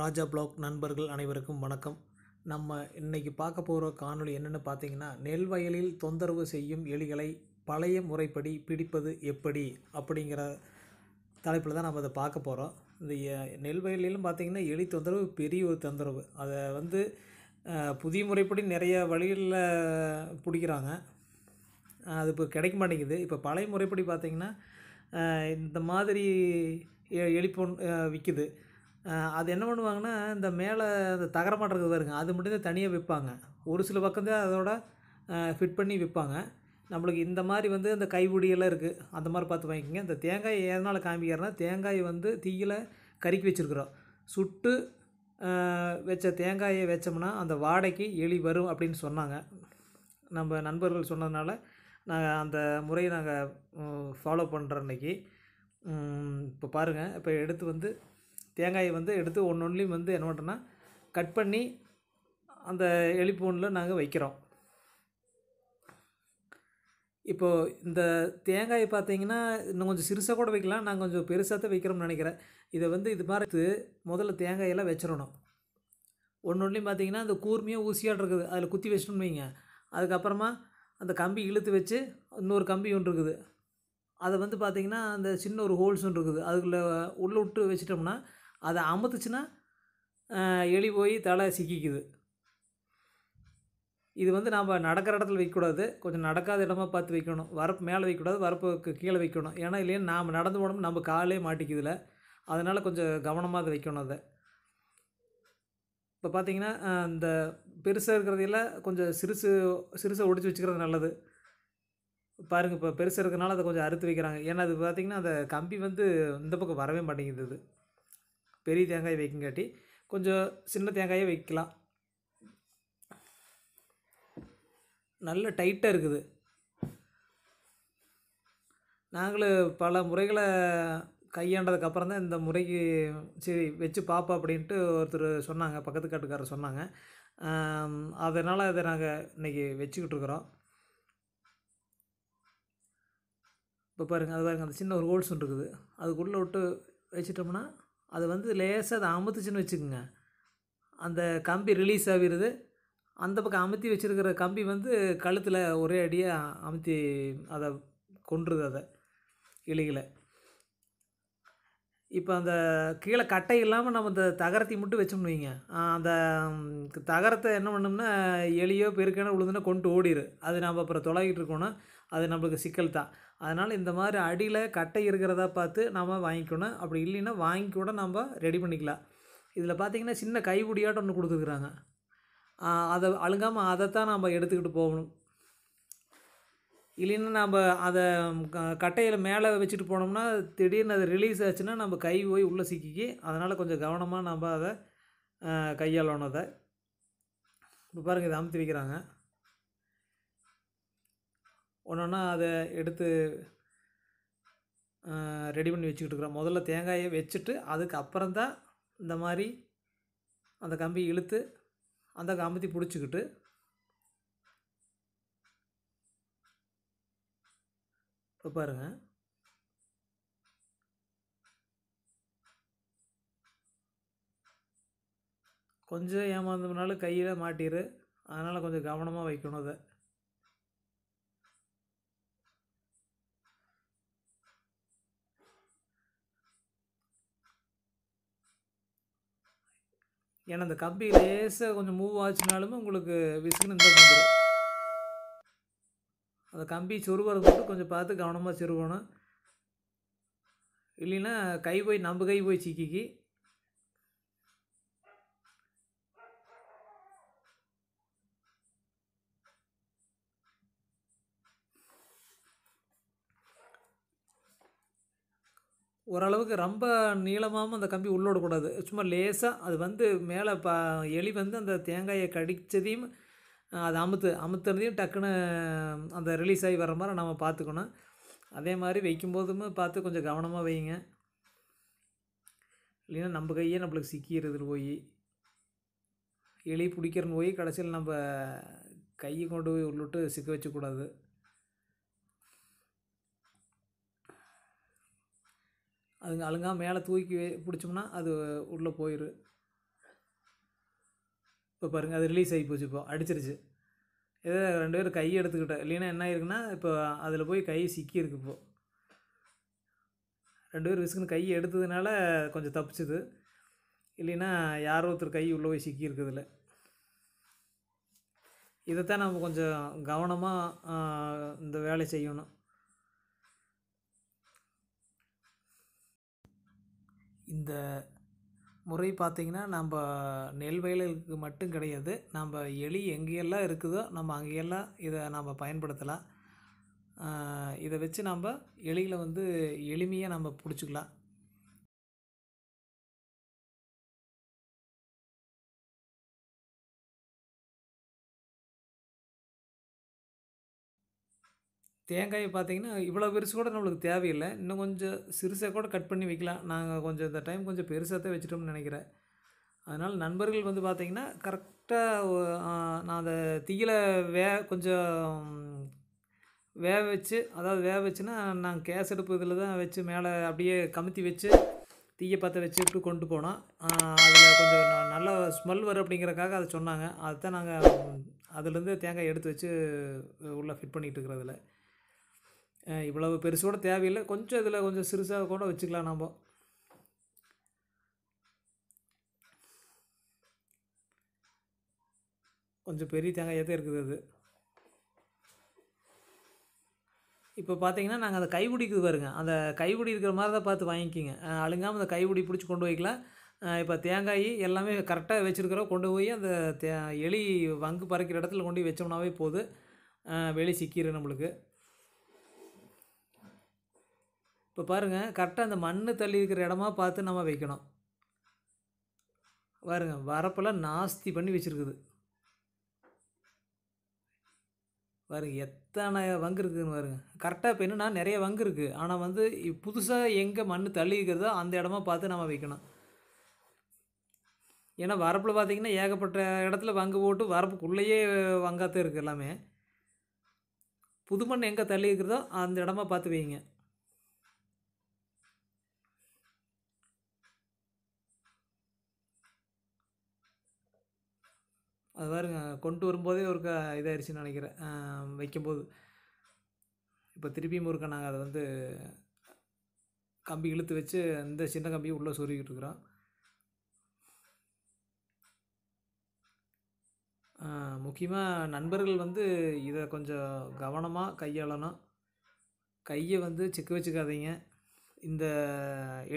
ராஜா black நண்பர்கள் அனைவருக்கும் வணக்கம் நம்ம இன்றைக்கி பார்க்க போகிற காணொலி என்னென்னு பார்த்தீங்கன்னா நெல் வயலில் தொந்தரவு செய்யும் எலிகளை பழைய முறைப்படி பிடிப்பது எப்படி அப்படிங்கிற தலைப்பில் தான் நம்ம அதை பார்க்க போகிறோம் இந்த நெல் வயலிலும் பார்த்திங்கன்னா எலி தொந்தரவு பெரிய ஒரு தொந்தரவு அதை வந்து புதிய முறைப்படி நிறைய வழிகளில் பிடிக்கிறாங்க அது இப்போ கிடைக்க மாட்டேங்குது இப்போ பழைய முறைப்படி பார்த்திங்கன்னா இந்த மாதிரி எலிப்பொன் விற்கிது அது என்ன பண்ணுவாங்கன்னா இந்த மேலே இந்த தகரமாக இருக்கிறதா இருக்கும் அது மட்டும் தான் தனியாக விற்பாங்க ஒரு சில பக்கம்தான் அதோட ஃபிட் பண்ணி விற்பாங்க நம்மளுக்கு இந்த மாதிரி வந்து இந்த கைபுடியெல்லாம் இருக்குது அந்த மாதிரி பார்த்து வாங்கிக்கோங்க இந்த தேங்காய் எதனால் காமிக்கிறேன்னா தேங்காய் வந்து தீயில் கறிக்கி வச்சுருக்குறோம் சுட்டு வச்ச தேங்காயை வச்சோம்னா அந்த வாடைக்கு எலி வரும் அப்படின்னு சொன்னாங்க நம்ம நண்பர்கள் சொன்னதுனால நாங்கள் அந்த முறையை நாங்கள் ஃபாலோ பண்ணுற அன்னைக்கு இப்போ பாருங்கள் இப்போ எடுத்து வந்து தேங்காயை வந்து எடுத்து ஒன்று ஒன்றுலையும் வந்து என்ன பண்ணுறோன்னா கட் பண்ணி அந்த எலிப்பூனில் நாங்கள் வைக்கிறோம் இப்போது இந்த தேங்காய் பார்த்தீங்கன்னா இன்னும் கொஞ்சம் சிறுசாக கூட வைக்கலாம் நாங்கள் கொஞ்சம் பெருசாக தான் வைக்கிறோம்னு நினைக்கிறேன் இதை வந்து இது மாதிரி முதல்ல தேங்காயெல்லாம் வச்சிடணும் ஒன்று ஒன்றுலேயும் பார்த்தீங்கன்னா அந்த கூர்மையாக ஊசியாக இருக்குது அதில் குத்தி வச்சணும்னு வைங்க அதுக்கப்புறமா அந்த கம்பி இழுத்து வச்சு இன்னொரு கம்பி ஒன்று இருக்குது அதை வந்து பார்த்திங்கன்னா அந்த சின்ன ஒரு ஹோல்ஸ் ஒன்று இருக்குது அதுக்குள்ளே உள்ளே விட்டு வச்சிட்டோம்னா அதை அமுத்துச்சுன்னா எலி போய் தலை சிக்கிக்குது இது வந்து நாம் நடக்கிற இடத்துல வைக்கக்கூடாது கொஞ்சம் நடக்காத இடமா பார்த்து வைக்கணும் வரப்பு மேலே வைக்கக்கூடாது வரப்புக்கு கீழே வைக்கணும் ஏன்னா இல்லையா நாம் நடந்து போனோம் நம்ம காலே மாட்டிக்குதுல அதனால் கொஞ்சம் கவனமாக அதை வைக்கணும் அதை இப்போ பார்த்திங்கன்னா இந்த பெருசாக இருக்கிறதில் கொஞ்சம் சிறுசு சிறுசை ஒடிச்சு வச்சுக்கிறது நல்லது பாருங்கள் இப்போ பெருசாக இருக்கிறனால அதை கொஞ்சம் அறுத்து வைக்கிறாங்க ஏன்னா அது பார்த்திங்கன்னா அந்த கம்பி வந்து இந்த பக்கம் வரவே மாட்டேங்குது பெரிய தேங்காய் வைக்குங்காட்டி கொஞ்சம் சின்ன தேங்காயே வைக்கலாம் நல்ல டைட்டாக இருக்குது நாங்களும் பல முறைகளை கையாண்டதுக்கப்புறம் தான் இந்த முறைக்கு சரி வச்சு பார்ப்போம் அப்படின்ட்டு ஒருத்தர் சொன்னாங்க பக்கத்து காட்டுக்காரர் சொன்னாங்க அதனால் அதை நாங்கள் இன்றைக்கி வச்சுக்கிட்டு இருக்கிறோம் இப்போ பாருங்கள் அது பாருங்கள் அந்த சின்ன ஒரு ஹோல்ஸ் இருக்குது அதுக்குள்ளே விட்டு வச்சிட்டோம்னா அது வந்து லேசாக அதை அமுத்துச்சுன்னு வச்சுக்கோங்க அந்த கம்பி ரிலீஸ் ஆகிடுது அந்த பக்கம் அமுத்தி வச்சுருக்கிற கம்பி வந்து கழுத்தில் ஒரே அடியாக அமுத்தி அதை கொன்றுது அதை இலைகளை இப்போ அந்த கீழே கட்டை இல்லாமல் நம்ம இந்த தகரத்தை மட்டும் வச்சோம்னு வைங்க அந்த தகரத்தை என்ன பண்ணோம்னா எலியோ பெருக்கேனோ உளுந்துன்னா கொண்டு ஓடிடு அது நம்ம அப்புறம் தொலைகிட்டு இருக்கோன்னா அது நம்மளுக்கு சிக்கல் தான் அதனால் இந்த மாதிரி அடியில் கட்டை இருக்கிறதா பார்த்து நம்ம வாங்கிக்கணும் அப்படி இல்லைன்னா வாங்கி கூட நம்ம ரெடி பண்ணிக்கலாம் இதில் பார்த்திங்கன்னா சின்ன கைப்பிடியாட்டம் ஒன்று கொடுத்துருக்குறாங்க அதை அழுங்காமல் அதை தான் நம்ம எடுத்துக்கிட்டு போகணும் இல்லைன்னா நம்ம அதை கட்டையில் மேலே வச்சுட்டு போனோம்னா திடீர்னு அது ரிலீஸ் ஆச்சுன்னா நம்ம கை போய் உள்ளே சிக்கிக்கு அதனால் கொஞ்சம் கவனமாக நம்ம அதை கையாளணும் அதை இப்போ பாருங்கள் இதை அமுத்தி வைக்கிறாங்க ஒன்றா அதை எடுத்து ரெடி பண்ணி வச்சுக்கிட்டு இருக்கிறோம் முதல்ல தேங்காயை வச்சுட்டு அதுக்கு தான் இந்த மாதிரி அந்த கம்பி இழுத்து அந்த கம்பத்தி பிடிச்சிக்கிட்டு இப்போ பாருங்கள் கொஞ்சம் ஏமாந்தோம்னாலும் கையில் மாட்டிடு அதனால் கொஞ்சம் கவனமாக வைக்கணும் அதை ஏன்னா அந்த கம்பி லேசாக கொஞ்சம் மூவ் ஆச்சுனாலுமே உங்களுக்கு விசுக்குன்னு இந்த வந்துடும் அந்த கம்பி சொருவரை மட்டும் கொஞ்சம் பார்த்து கவனமாக சொருவணும் இல்லைன்னா கை போய் நம்ம கை போய் சிக்கிக்கு ஓரளவுக்கு ரொம்ப நீளமாகவும் அந்த கம்பி உள்ளோடக்கூடாது சும்மா லேசாக அது வந்து மேலே ப எலி வந்து அந்த தேங்காயை கடித்ததையும் அதை அமுத்து அமுத்துனதையும் டக்குன்னு அந்த ரிலீஸ் ஆகி வர்ற மாதிரி நம்ம பார்த்துக்கணும் அதே மாதிரி வைக்கும்போதும் பார்த்து கொஞ்சம் கவனமாக வைங்க இல்லைன்னா நம்ம கையே நம்மளுக்கு சிக்கிறது போய் எலி பிடிக்கிறன்னு போய் கடைசியில் நம்ம கையை கொண்டு போய் உள்ளிட்டு சிக்க வச்சக்கூடாது அதுங்க அழுங்கா மேலே தூக்கி பிடிச்சோம்னா அது உள்ளே போயிடும் இப்போ பாருங்கள் அது ரிலீஸ் ஆகி போச்சு இப்போ அடிச்சிருச்சு ஏதோ ரெண்டு பேரும் கை எடுத்துக்கிட்டேன் இல்லைன்னா என்ன ஆயிருக்குன்னா இப்போ அதில் போய் கை சிக்கியிருக்கு இப்போது ரெண்டு பேர் விசுக்குன்னு கை எடுத்ததுனால கொஞ்சம் தப்பிச்சுது இல்லைன்னா யாரோ ஒருத்தர் கை உள்ளே போய் சிக்கியிருக்குதுல இதைத்தான் நம்ம கொஞ்சம் கவனமாக இந்த வேலை செய்யணும் இந்த முறை பார்த்திங்கன்னா நம்ம நெல் வயலுக்கு மட்டும் கிடையாது நம்ம எலி எங்கேயெல்லாம் இருக்குதோ நம்ம அங்கேயெல்லாம் இதை நம்ம பயன்படுத்தலாம் இதை வச்சு நம்ம எலிகளை வந்து எளிமையாக நம்ம பிடிச்சிக்கலாம் தேங்காய் பார்த்திங்கன்னா இவ்வளோ பெருசு கூட நம்மளுக்கு தேவையில்லை இன்னும் கொஞ்சம் சிறுசாக கூட கட் பண்ணி வைக்கலாம் நாங்கள் கொஞ்சம் இந்த டைம் கொஞ்சம் பெருசாக தான் வச்சுட்டோம்னு நினைக்கிறேன் அதனால் நண்பர்கள் வந்து பார்த்திங்கன்னா கரெக்டாக நான் அதை தீயலை வே கொஞ்சம் வேக வச்சு அதாவது வேக வச்சுன்னா நாங்கள் கேஸ் எடுப்பதில் இதில் தான் வச்சு மேலே அப்படியே கமுத்தி வச்சு தீயை பற்ற வச்சு விட்டு கொண்டு போனோம் அதில் கொஞ்சம் நல்ல ஸ்மெல் வரும் அப்படிங்கிறக்காக அதை சொன்னாங்க அதுதான் நாங்கள் அதுலேருந்து தேங்காய் எடுத்து வச்சு உள்ளே ஃபிட் பண்ணிகிட்டு இருக்கிறதுல இவ்வளவு கூட தேவையில்லை கொஞ்சம் இதில் கொஞ்சம் சிறுசாக கூட வச்சுக்கலாம் நம்ம கொஞ்சம் பெரிய தேங்காயாக தான் இருக்குது அது இப்போ பார்த்தீங்கன்னா நாங்கள் அதை கைபிடிக்குது பாருங்க அந்த கைப்பிடி இருக்கிற மாதிரி தான் பார்த்து வாங்கிக்கிங்க அழுங்காமல் அந்த கைப்பிடி பிடிச்சி கொண்டு வைக்கலாம் இப்போ தேங்காய் எல்லாமே கரெக்டாக வச்சுருக்கிறோம் கொண்டு போய் அந்த தே எலி வங்கு பறக்கிற இடத்துல கொண்டு போய் வச்சோம்னாவே போதும் வெளியே சிக்கிடும் நம்மளுக்கு இப்போ பாருங்கள் கரெக்டாக அந்த மண் தள்ளி இருக்கிற இடமா பார்த்து நம்ம வைக்கணும் பாருங்க வரப்பெல்லாம் நாஸ்தி பண்ணி வச்சுருக்குது பாருங்க எத்தனை வங்கு இருக்குதுன்னு பாருங்க கரெக்டாக இப்போ என்னென்னா நிறைய வங்கு இருக்குது ஆனால் வந்து புதுசாக எங்கே மண் தள்ளி இருக்கிறதோ அந்த இடமா பார்த்து நம்ம வைக்கணும் ஏன்னா வரப்பில் பார்த்தீங்கன்னா ஏகப்பட்ட இடத்துல வங்கு போட்டு வரப்புக்குள்ளேயே வங்காத்தே இருக்குது எல்லாமே புது மண் எங்கே தள்ளி இருக்கிறதோ அந்த இடமா பார்த்து வைங்க அது பாருங்க கொண்டு வரும்போதே க இதாகிடுச்சின்னு நினைக்கிறேன் வைக்கும்போது இப்போ திருப்பியும் ஒருக்கா நாங்கள் அதை வந்து கம்பி இழுத்து வச்சு இந்த சின்ன கம்பியும் உள்ளே சொருகிட்டு இருக்கிறோம் முக்கியமாக நண்பர்கள் வந்து இதை கொஞ்சம் கவனமாக கையாளணும் கையை வந்து செக்கு வச்சுக்காதீங்க இந்த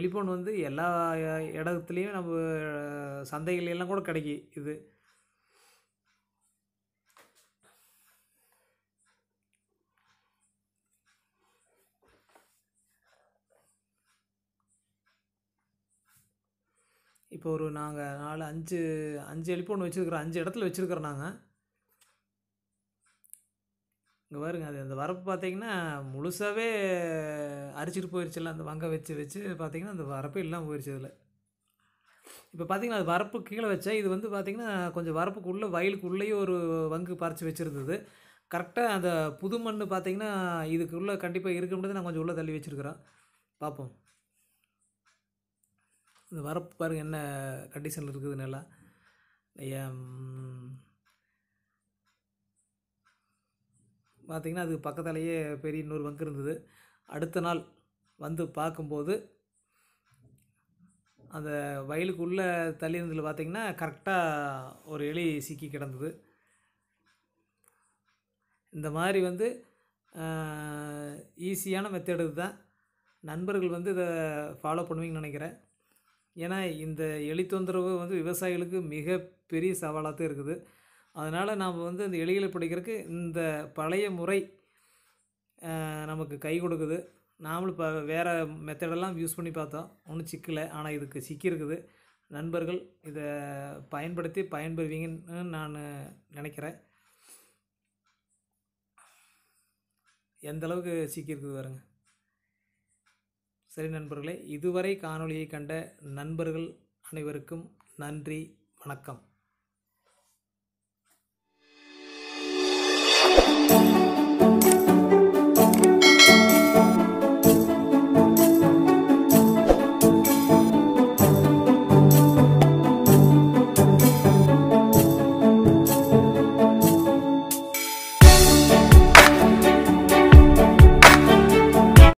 எலிபோன் வந்து எல்லா இடத்துலையும் நம்ம சந்தைகள் எல்லாம் கூட கிடைக்கி இது இப்போ ஒரு நாங்கள் நாலு அஞ்சு அஞ்சு ஒன்று வச்சுருக்குறோம் அஞ்சு இடத்துல வச்சுருக்குறோம் நாங்கள் இங்கே பாருங்க அது அந்த வரப்பு பார்த்தீங்கன்னா முழுசாகவே அரிச்சிட்டு போயிடுச்சுல அந்த வங்கை வச்சு வச்சு பார்த்தீங்கன்னா அந்த வரப்பே இல்லாமல் போயிடுச்சு அதில் இப்போ பார்த்திங்கன்னா அது வரப்பு கீழே வச்சா இது வந்து பார்த்திங்கன்னா கொஞ்சம் வரப்புக்குள்ளே வயலுக்குள்ளேயே ஒரு வங்கு பறித்து வச்சுருந்தது கரெக்டாக அந்த புது மண் பார்த்திங்கன்னா இதுக்குள்ளே கண்டிப்பாக இருக்க முடியாது நான் கொஞ்சம் உள்ளே தள்ளி வச்சுருக்குறேன் பார்ப்போம் இந்த வரப்பு பாருங்கள் என்ன கண்டிஷனில் இருக்குது நல்லா பார்த்திங்கன்னா அதுக்கு பக்கத்தாலேயே பெரிய இன்னொரு பங்கு இருந்தது அடுத்த நாள் வந்து பார்க்கும்போது அந்த வயலுக்குள்ளே தள்ளி இருந்ததில் பார்த்திங்கன்னா கரெக்டாக ஒரு எலி சிக்கி கிடந்தது இந்த மாதிரி வந்து ஈஸியான மெத்தேடு தான் நண்பர்கள் வந்து இதை ஃபாலோ பண்ணுவீங்கன்னு நினைக்கிறேன் ஏன்னா இந்த எலி தொந்தரவு வந்து விவசாயிகளுக்கு மிக பெரிய சவாலாக தான் இருக்குது அதனால் நாம் வந்து இந்த எலிகளை பிடிக்கிறதுக்கு இந்த பழைய முறை நமக்கு கை கொடுக்குது நாமளும் இப்போ வேறு மெத்தடெல்லாம் யூஸ் பண்ணி பார்த்தோம் ஒன்றும் சிக்கலை ஆனால் இதுக்கு சிக்கியிருக்குது நண்பர்கள் இதை பயன்படுத்தி பயன்பெறுவீங்கன்னு நான் நினைக்கிறேன் எந்தளவுக்கு சிக்கியிருக்குது பாருங்கள் சரி நண்பர்களே இதுவரை காணொளியை கண்ட நண்பர்கள் அனைவருக்கும் நன்றி வணக்கம்